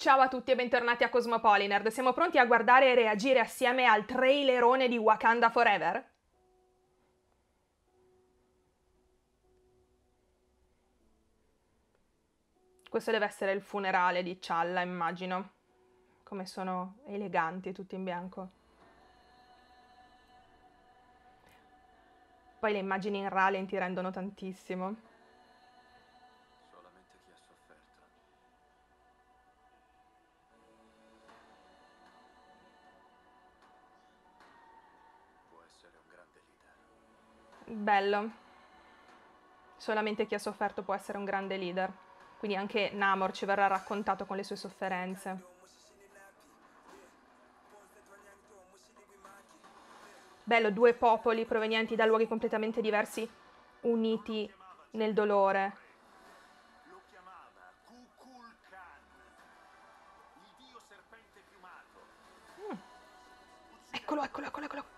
Ciao a tutti e bentornati a Cosmopolinerd. Siamo pronti a guardare e reagire assieme al trailerone di Wakanda Forever? Questo deve essere il funerale di Cialla, immagino. Come sono eleganti tutti in bianco. Poi le immagini in ti rendono tantissimo. Bello. Solamente chi ha sofferto può essere un grande leader. Quindi anche Namor ci verrà raccontato con le sue sofferenze. Bello, due popoli provenienti da luoghi completamente diversi, uniti nel dolore. Mm. Eccolo, eccolo, eccolo, eccolo.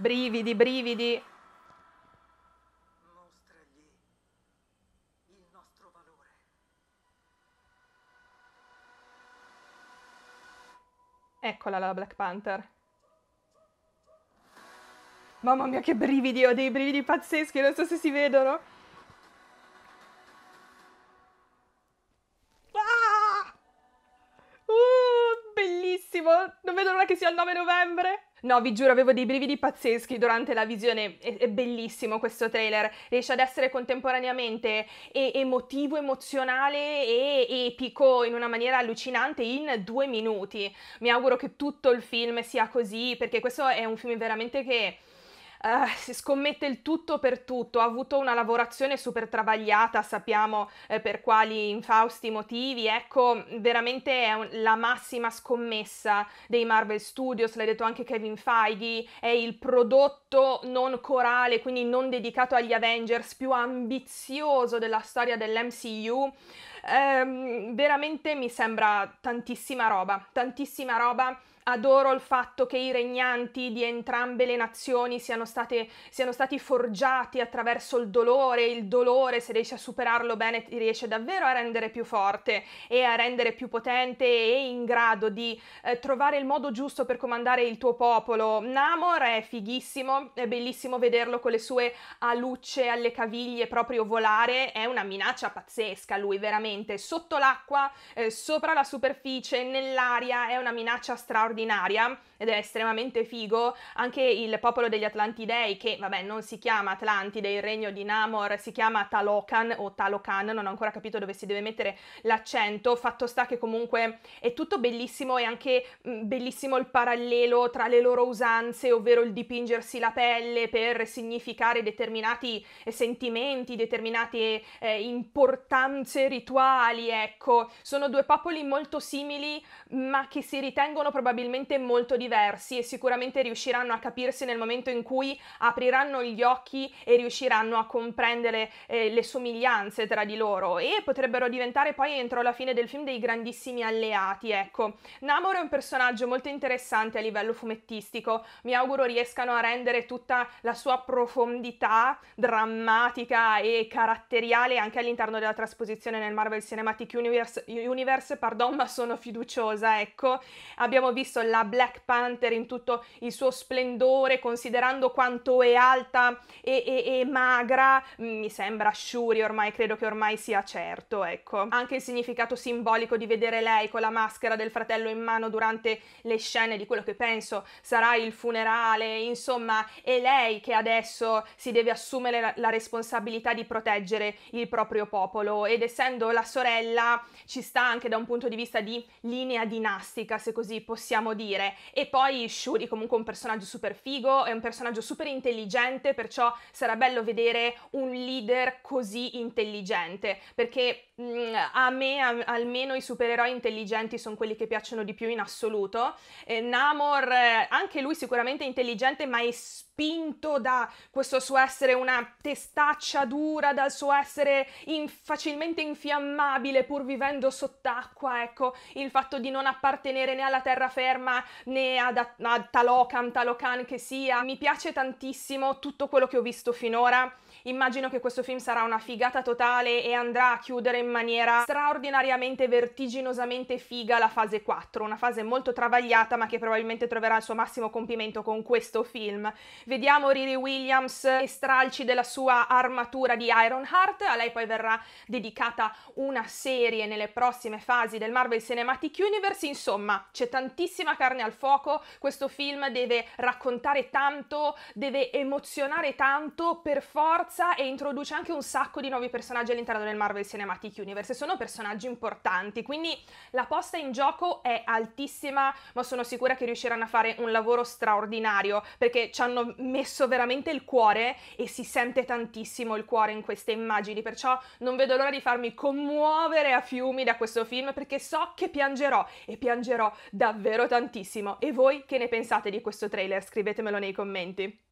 Brividi, brividi. Mostragli il nostro valore. Eccola la Black Panther. Mamma mia che brividi, ho dei brividi pazzeschi, non so se si vedono. Ah! Uh, bellissimo, non vedo l'ora che sia il 9 novembre. No, vi giuro, avevo dei brividi pazzeschi durante la visione, è, è bellissimo questo trailer, riesce ad essere contemporaneamente emotivo, emozionale e epico in una maniera allucinante in due minuti. Mi auguro che tutto il film sia così, perché questo è un film veramente che si eh, scommette il tutto per tutto, ha avuto una lavorazione super travagliata, sappiamo eh, per quali infausti motivi, ecco, veramente è un, la massima scommessa dei Marvel Studios, l'ha detto anche Kevin Feige, è il prodotto non corale, quindi non dedicato agli Avengers, più ambizioso della storia dell'MCU. Um, ehm, veramente mi sembra tantissima roba, tantissima roba adoro il fatto che i regnanti di entrambe le nazioni siano, state, siano stati forgiati attraverso il dolore, il dolore se riesci a superarlo bene ti riesce davvero a rendere più forte e a rendere più potente e in grado di eh, trovare il modo giusto per comandare il tuo popolo. Namor è fighissimo, è bellissimo vederlo con le sue alucce alle caviglie proprio volare, è una minaccia pazzesca lui veramente, sotto l'acqua, eh, sopra la superficie, nell'aria, è una minaccia straordinaria straordinaria ed è estremamente figo. Anche il popolo degli Atlantidei, che vabbè non si chiama Atlantide, il regno di Namor si chiama Talokan o Talokan, non ho ancora capito dove si deve mettere l'accento. Fatto sta che comunque è tutto bellissimo e anche mm, bellissimo il parallelo tra le loro usanze, ovvero il dipingersi la pelle per significare determinati eh, sentimenti, determinate eh, importanze rituali, ecco. Sono due popoli molto simili, ma che si ritengono probabilmente probabilmente molto diversi e sicuramente riusciranno a capirsi nel momento in cui apriranno gli occhi e riusciranno a comprendere eh, le somiglianze tra di loro e potrebbero diventare poi entro la fine del film dei grandissimi alleati, ecco. Namor è un personaggio molto interessante a livello fumettistico, mi auguro riescano a rendere tutta la sua profondità drammatica e caratteriale anche all'interno della trasposizione nel Marvel Cinematic Universe, Universe pardon, ma sono fiduciosa, ecco. Abbiamo visto visto la Black Panther in tutto il suo splendore, considerando quanto è alta e, e, e magra, mm, mi sembra Shuri ormai, credo che ormai sia certo, ecco. Anche il significato simbolico di vedere lei con la maschera del fratello in mano durante le scene di quello che penso sarà il funerale, insomma, è lei che adesso si deve assumere la, la responsabilità di proteggere il proprio popolo ed essendo la sorella ci sta anche da un punto di vista di linea dinastica, se così possiamo possiamo dire. E poi Shuri comunque un personaggio super figo, è un personaggio super intelligente, perciò sarà bello vedere un leader così intelligente, perché mh, mm, a me a, almeno i supereroi intelligenti sono quelli che piacciono di più in assoluto. Eh, Namor, anche lui sicuramente intelligente, ma è spinto da questo suo essere una testaccia dura, dal suo essere in, facilmente infiammabile pur vivendo sott'acqua, ecco, il fatto di non appartenere né alla terraferma Palerma né ad, a Talocan, Talocan che sia. Mi piace tantissimo tutto quello che ho visto finora. Immagino che questo film sarà una figata totale e andrà a chiudere in maniera straordinariamente vertiginosamente figa la fase 4, una fase molto travagliata ma che probabilmente troverà il suo massimo compimento con questo film. Vediamo Riri Williams e stralci della sua armatura di Ironheart, a lei poi verrà dedicata una serie nelle prossime fasi del Marvel Cinematic Universe, insomma c'è tantissimo tantissima carne al fuoco, questo film deve raccontare tanto, deve emozionare tanto per forza e introduce anche un sacco di nuovi personaggi all'interno del Marvel Cinematic Universe. Sono personaggi importanti, quindi la posta in gioco è altissima, ma sono sicura che riusciranno a fare un lavoro straordinario perché ci hanno messo veramente il cuore e si sente tantissimo il cuore in queste immagini, perciò non vedo l'ora di farmi commuovere a fiumi da questo film perché so che piangerò e piangerò davvero tantissimo e voi che ne pensate di questo trailer? Scrivetemelo nei commenti.